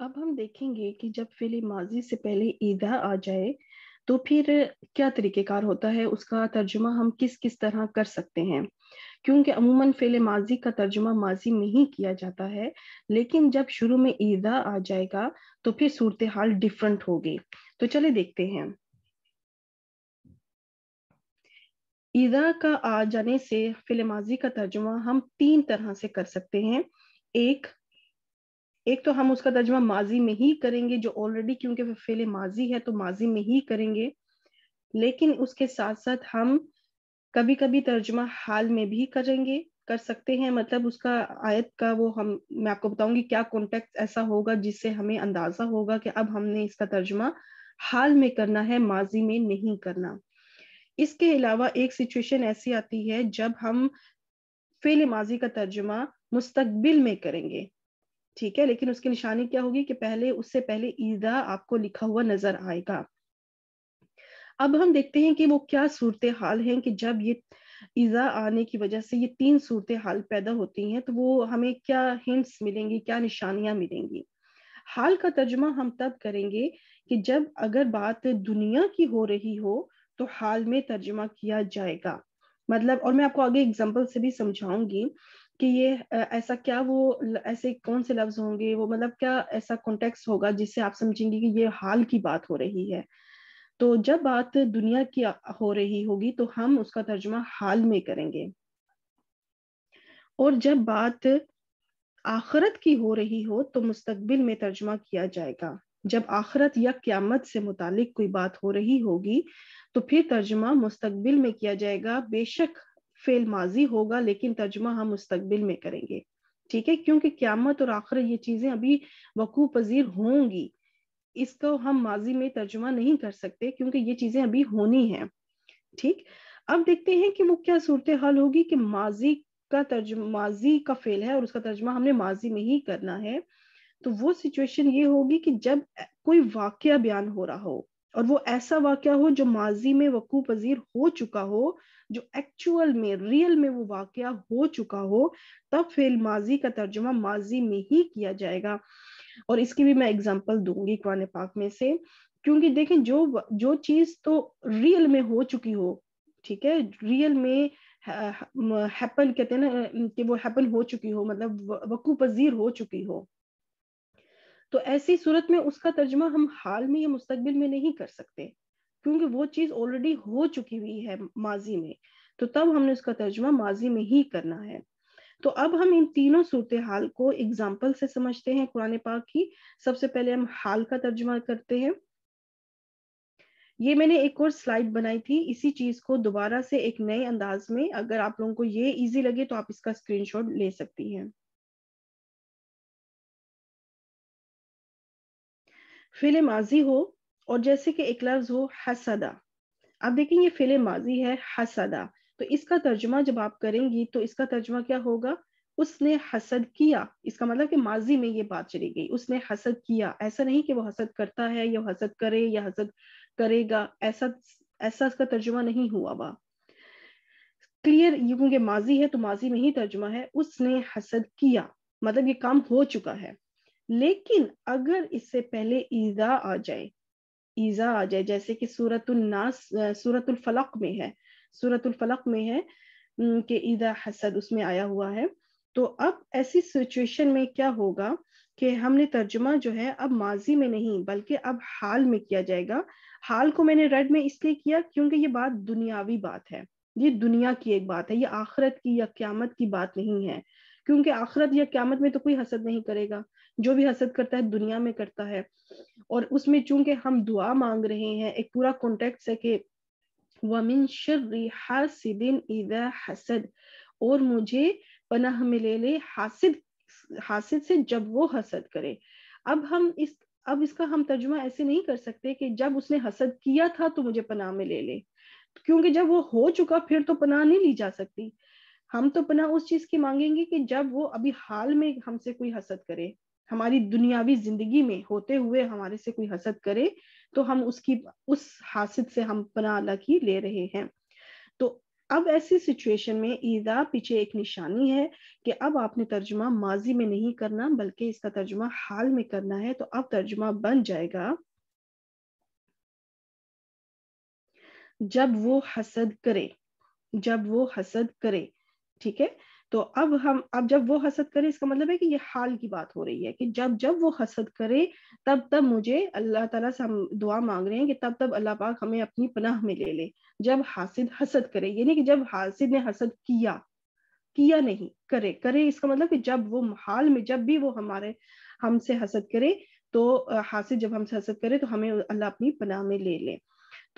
अब हम देखेंगे कि जब फिल माजी से पहले ईदा आ जाए तो फिर क्या तरीक़ेकार होता है उसका तर्जुमा हम किस किस तरह कर सकते हैं क्योंकि अमूमन फेल माजी का तर्जुमा माजी में ही किया जाता है लेकिन जब शुरू में ईदा आ जाएगा तो फिर सूरत हाल डिफरेंट होगी तो चले देखते हैं ईदा का आ जाने से फिल माजी का तर्जुमा हम तीन तरह से कर सकते हैं एक एक तो हम उसका तर्जमा माजी में ही करेंगे जो ऑलरेडी क्योंकि फेल माजी है तो माजी में ही करेंगे लेकिन उसके साथ साथ हम कभी कभी तर्जमा हाल में भी करेंगे कर सकते हैं मतलब उसका आयत का वो हम मैं आपको बताऊंगी क्या कॉन्टेक्ट ऐसा होगा जिससे हमें अंदाजा होगा कि अब हमने इसका तर्जमा हाल में करना है माजी में नहीं करना इसके अलावा एक सिचुएशन ऐसी आती है जब हम फेल माजी का तर्जमा मुस्तकबिल में करेंगे ठीक है लेकिन उसकी निशानी क्या होगी कि पहले उससे पहले ईदा आपको लिखा हुआ नजर आएगा अब हम देखते हैं कि वो क्या सूरत हाल है कि जब ये ईजा आने की वजह से ये तीन सूरत हाल पैदा होती हैं तो वो हमें क्या हिंट्स मिलेंगी क्या निशानियां मिलेंगी हाल का तर्जमा हम तब करेंगे कि जब अगर बात दुनिया की हो रही हो तो हाल में तर्जमा किया जाएगा मतलब और मैं आपको आगे एग्जाम्पल से भी समझाऊंगी कि ये ऐसा क्या वो ऐसे कौन से लफ्ज होंगे वो मतलब क्या ऐसा कॉन्टेक्स होगा जिससे आप समझेंगे कि ये हाल की बात हो रही है तो जब बात दुनिया की हो रही होगी तो हम उसका तर्जमा हाल में करेंगे और जब बात आखरत की हो रही हो तो मुस्तकबिल में तर्जमा किया जाएगा जब आखरत या क्यामत से मुतालिक कोई बात हो रही होगी तो फिर तर्जमा मुस्तकबिल में किया जाएगा बेशक फेल माजी होगा लेकिन तर्जमा हम मुस्तकबिल में करेंगे ठीक है क्योंकि क्यामत और आखिर ये चीजें अभी वकू पजीर होंगी इसको हम माजी में तर्जमा नहीं कर सकते क्योंकि ये चीजें अभी होनी है ठीक अब देखते हैं कि वो क्या सूरत हाल होगी कि माजी का तर्ज माजी का फेल है और उसका तर्जमा हमने माजी में ही करना है तो वो सिचुएशन ये होगी कि जब कोई वाक्य बयान हो रहा हो और वो ऐसा वाक्य हो जो माजी में वकू पजीर हो चुका हो जो एक्चुअल में रियल में वो वाक़ हो चुका हो तब फिर माजी का तर्जुमा माजी में ही किया जाएगा और इसकी भी मैं एग्जाम्पल दूंगी कुरान पाक में से क्योंकि देखें जो जो चीज़ तो रियल में हो चुकी हो ठीक है रियल में हैपन कहते हैं ना कि वो हैपन हो चुकी हो मतलब वकू पजीर हो चुकी हो तो ऐसी सूरत में उसका तर्जमा हम हाल में या मुस्तबिल में नहीं कर सकते क्योंकि वो चीज़ ऑलरेडी हो चुकी हुई है माजी में तो तब हमने उसका तर्जमा माजी में ही करना है तो अब हम इन तीनों सूरत हाल को एग्जाम्पल से समझते हैं कुरान पाक की सबसे पहले हम हाल का तर्जमा करते हैं ये मैंने एक और स्लाइड बनाई थी इसी चीज को दोबारा से एक नए अंदाज में अगर आप लोगों को ये इजी लगे तो आप इसका स्क्रीनशॉट ले सकती हैं फिल माजी हो और जैसे कि एक लफ्ज हो हसदा आप देखें ये फेले माजी है हसदा तो इसका तर्जमा जब आप करेंगी तो इसका तर्जमा क्या होगा उसने हसद किया इसका मतलब कि माजी में ये बात चली गई उसने हसद किया ऐसा नहीं कि वो हसद करता है या हसद करे या हसद करेगा ऐसा ऐसा इसका तर्जुमा नहीं हुआ वह क्लियर क्योंकि माजी है तो माजी में ही तर्जुमा है उसने हसद किया मतलब ये काम हो चुका है लेकिन अगर इससे पहले ईजा आ जाए ईजा आ जाए जैसे कि सूरतुल नास फलक में है सूरतुल फलक में है कि ईदा हसद उसमें आया हुआ है तो अब ऐसी सिचुएशन में क्या होगा कि हमने तर्जुमा जो है अब माजी में नहीं बल्कि अब हाल में किया जाएगा हाल को मैंने रेड में इसलिए किया क्योंकि ये बात दुनियावी बात है ये दुनिया की एक बात है ये आखरत की या क्यामत की बात नहीं है क्योंकि आखरत या क्यामत में तो कोई हसद नहीं करेगा जो भी हसद करता है दुनिया में करता है और उसमें चूंकि हम दुआ मांग रहे हैं एक पूरा कॉन्टेक्ट है कि वमिन शर्री हासिदिन इदा हसद और मुझे पनाह मिले ले हासिद हासिद से जब वो हसद करे अब हम इस अब इसका हम तर्जुमा ऐसे नहीं कर सकते कि जब उसने हसद किया था तो मुझे पनाह में ले ले क्योंकि जब वो हो चुका फिर तो पनाह नहीं ली जा सकती हम तो पनाह उस चीज की मांगेंगे कि जब वो अभी हाल में हमसे कोई हसद करे हमारी दुनियावी जिंदगी में होते हुए हमारे से कोई हसद करे तो हम उसकी उस हासिद से हम पना अल्लाह की ले रहे हैं तो अब ऐसी सिचुएशन में ईदा पीछे एक निशानी है कि अब आपने तर्जुमा माजी में नहीं करना बल्कि इसका तर्जुमा हाल में करना है तो अब तर्जुमा बन जाएगा जब वो हसद करे जब वो हसद करे ठीक है तो अब हम अब जब वो हसद करे इसका मतलब है कि ये हाल की बात हो रही है कि जब जब वो हसद करे तब तब मुझे अल्लाह ताला से हम दुआ मांग रहे हैं कि तब तब अल्लाह पाक हमें अपनी पनाह में ले ले जब हासिद हसद करे यानी कि जब हासिद ने हसद किया किया नहीं करे करे इसका मतलब कि जब वो हाल में जब भी वो हमारे हमसे हसद करे तो हासिद जब हमसे हसद करे तो हमें अल्लाह अपनी पनाह में ले ले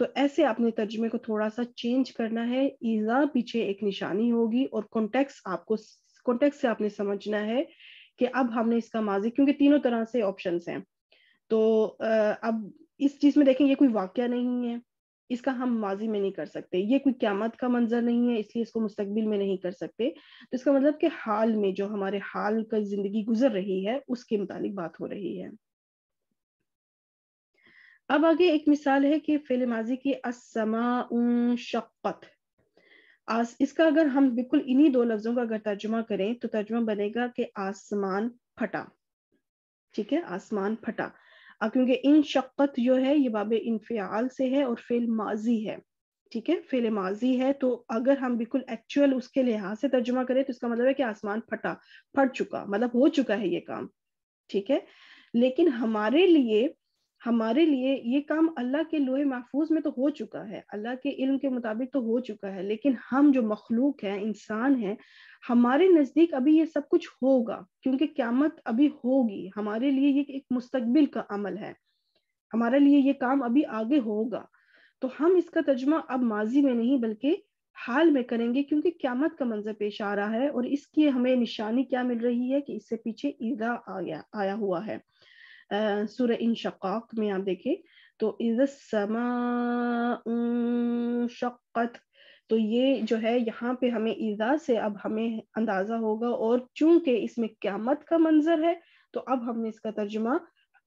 तो ऐसे आपने तर्जमे को थोड़ा सा चेंज करना है ईजा पीछे एक निशानी होगी और कॉन्टेक्स आपको कॉन्टेक्स से आपने समझना है कि अब हमने इसका माजी क्योंकि तीनों तरह से ऑप्शन है तो अब इस चीज में देखें ये कोई वाक्य नहीं है इसका हम माजी में नहीं कर सकते ये कोई क्यामत का मंजर नहीं है इसलिए इसको मुस्तकबिल में नहीं कर सकते तो इसका मतलब कि हाल में जो हमारे हाल का जिंदगी गुजर रही है उसके मुतालिक बात हो रही है अब आगे एक मिसाल है कि फेल माजी की असमा शक्कत आस इसका अगर हम बिल्कुल इन्हीं दो लफ्जों का अगर तर्जुमा करें तो तर्जुमा बनेगा कि आसमान फटा ठीक है आसमान फटा अब क्योंकि इन शक्कत जो है ये बाब इनफ्याल से है और फेल माजी है ठीक है फेल माजी है तो अगर हम बिल्कुल एक्चुअल उसके लिहाज से तर्जुमा करें तो इसका मतलब है कि आसमान फटा फट चुका मतलब हो चुका है ये काम ठीक है लेकिन हमारे लिए हमारे लिए ये काम अल्लाह के लोहे महफूज में तो हो चुका है अल्लाह के इल्म के मुताबिक तो हो चुका है लेकिन हम जो मखलूक हैं इंसान हैं हमारे नज़दीक अभी ये सब कुछ होगा क्योंकि क्यामत अभी होगी हमारे लिए ये एक मुस्तबिल का अमल है हमारे लिए ये काम अभी आगे होगा तो हम इसका तर्जमा अब माजी में नहीं बल्कि हाल में करेंगे क्योंकि क्यामत का मंजर पेश आ रहा है और इसकी हमें निशानी क्या मिल रही है कि इससे पीछे ईदा गया आया हुआ है सूर्य इन शकाक में आप देखें तो इज शक्कत तो ये जो है यहाँ पे हमें ईजा से अब हमें अंदाजा होगा और चूंकि इसमें क्यामत का मंजर है तो अब हमने इसका तर्जुमा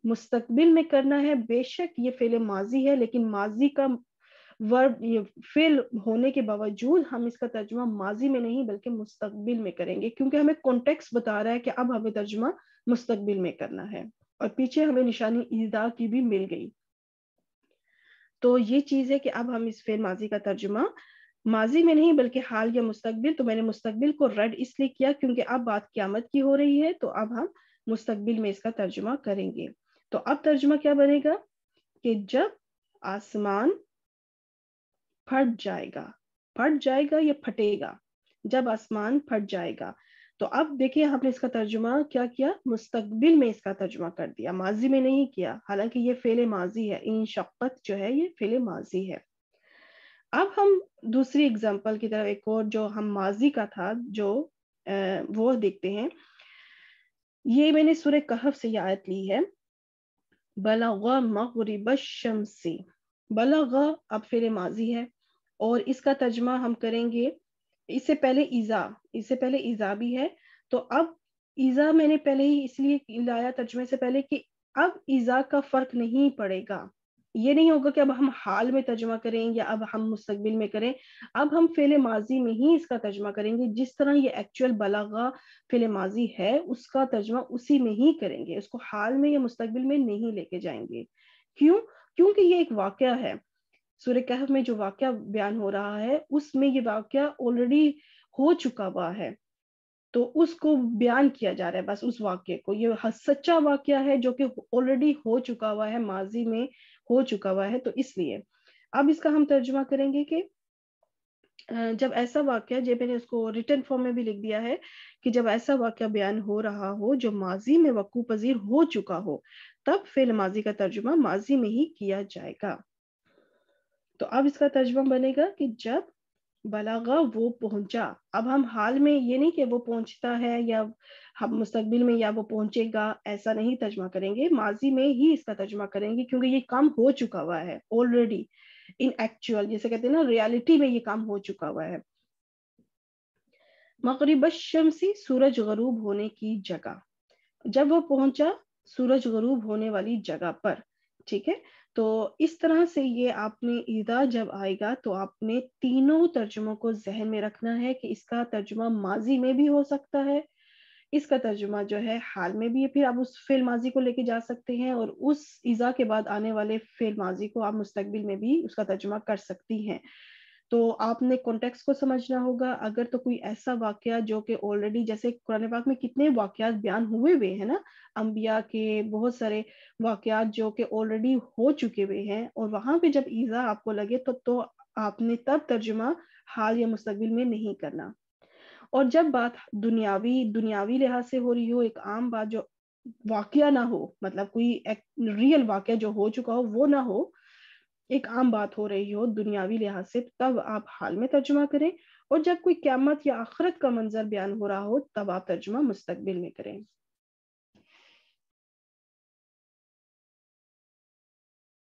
मुस्तकबिल में करना है बेशक ये फेल माजी है लेकिन माजी का वर्ब ये फेल होने के बावजूद हम इसका तर्जुमा माजी में नहीं बल्कि मुस्तकबिल में करेंगे क्योंकि हमें कॉन्टेक्स्ट बता रहा है कि अब हमें तर्जुमा मुस्तकबिल में करना है और पीछे हमें निशानी ईदा की भी मिल गई तो ये चीज है कि अब हम इस फेल माजी का तर्जुमा माजी में नहीं बल्कि हाल या मुस्तकबिल तो मैंने मुस्तकबिल को रेड इसलिए किया क्योंकि अब बात क्यामत की हो रही है तो अब हम मुस्तकबिल में इसका तर्जुमा करेंगे तो अब तर्जुमा क्या बनेगा कि जब आसमान फट जाएगा फट जाएगा या फटेगा जब आसमान फट जाएगा तो अब देखिए हमने इसका तर्जुमा क्या किया मुस्तकबिल में इसका तर्जुमा कर दिया माजी में नहीं किया हालांकि ये फेले माजी है इन शक्त जो है ये फेले माजी है अब हम दूसरी एग्जाम्पल की तरफ एक और जो हम माजी का था जो वो देखते हैं ये मैंने सुर कहफ से आयत ली है बला मगरब बला बलागा अब फेल माजी है और इसका तर्जमा हम करेंगे इससे पहले ईजा इससे पहले ईजा भी है तो अब ईजा मैंने पहले ही इसलिए लाया तर्जमे से पहले कि अब ईजा का फर्क नहीं पड़ेगा ये नहीं होगा कि अब हम हाल में तर्जमा करें या अब हम मुस्तबिल में करें अब हम फेल माजी में ही इसका तर्जमा करेंगे जिस तरह ये एक्चुअल बलागा फेल माजी है उसका तर्जमा उसी में ही करेंगे उसको हाल में या मुस्तबिल में नहीं लेके जाएंगे क्यों क्योंकि ये एक वाक़ है सूर्य कहफ में जो वाक्य बयान हो रहा है उसमें ये वाक्य ऑलरेडी हो चुका हुआ है तो उसको बयान किया जा रहा है बस उस वाक्य को ये सच्चा वाक्य है जो कि ऑलरेडी हो चुका हुआ है माजी में हो चुका हुआ है तो इसलिए अब इसका हम तर्जुमा करेंगे कि जब ऐसा वाक्य जे मैंने उसको रिटर्न फॉर्म में भी लिख दिया है कि जब ऐसा वाक्य बयान हो रहा हो जो माजी में वक्ू पजीर हो चुका हो तब फिर माजी का तर्जुमा माजी में ही किया जाएगा तो अब इसका तर्जमा बनेगा कि जब बलागा वो पहुंचा अब हम हाल में ये नहीं कि वो पहुंचता है या हम मुस्तबिल में या वो पहुंचेगा ऐसा नहीं तर्जमा करेंगे माजी में ही इसका तर्जमा करेंगे क्योंकि ये काम हो चुका हुआ है ऑलरेडी इन एक्चुअल जैसे कहते हैं ना रियलिटी में ये काम हो चुका हुआ है मगरब शमसी सूरज गरूब होने की जगह जब वो पहुंचा सूरज गरूब होने वाली जगह पर ठीक है तो इस तरह से ये आपने ईदा जब आएगा तो आपने तीनों तर्जुमों को जहन में रखना है कि इसका तर्जुमा माजी में भी हो सकता है इसका तर्जुमा जो है हाल में भी है फिर आप उस फेल माजी को लेके जा सकते हैं और उस ईज़ा के बाद आने वाले फेल माजी को आप मुस्तकबिल में भी उसका तर्जुमा कर सकती हैं तो आपने कॉन्टेक्स को समझना होगा अगर तो कोई ऐसा वाक्य जो कि ऑलरेडी जैसे कुरान पाक में कितने वाक्यात बयान हुए हुए हैं ना अंबिया के बहुत सारे वाकयात जो कि ऑलरेडी हो चुके हुए हैं और वहां पे जब ईजा आपको लगे तो, तो आपने तब तर्जुमा हाल या मुस्तबिल में नहीं करना और जब बात दुनियावी दुनियावी लिहाज से हो रही हो एक आम बात जो वाक्य ना हो मतलब कोई रियल वाक्य जो हो चुका हो वो ना हो एक आम बात हो रही हो दुनियावी लिहाज से तब आप हाल में तर्जुमा करें और जब कोई क्यामत या आखरत का मंजर बयान हो रहा हो तब आप तर्जुमा मुस्तबिल में करें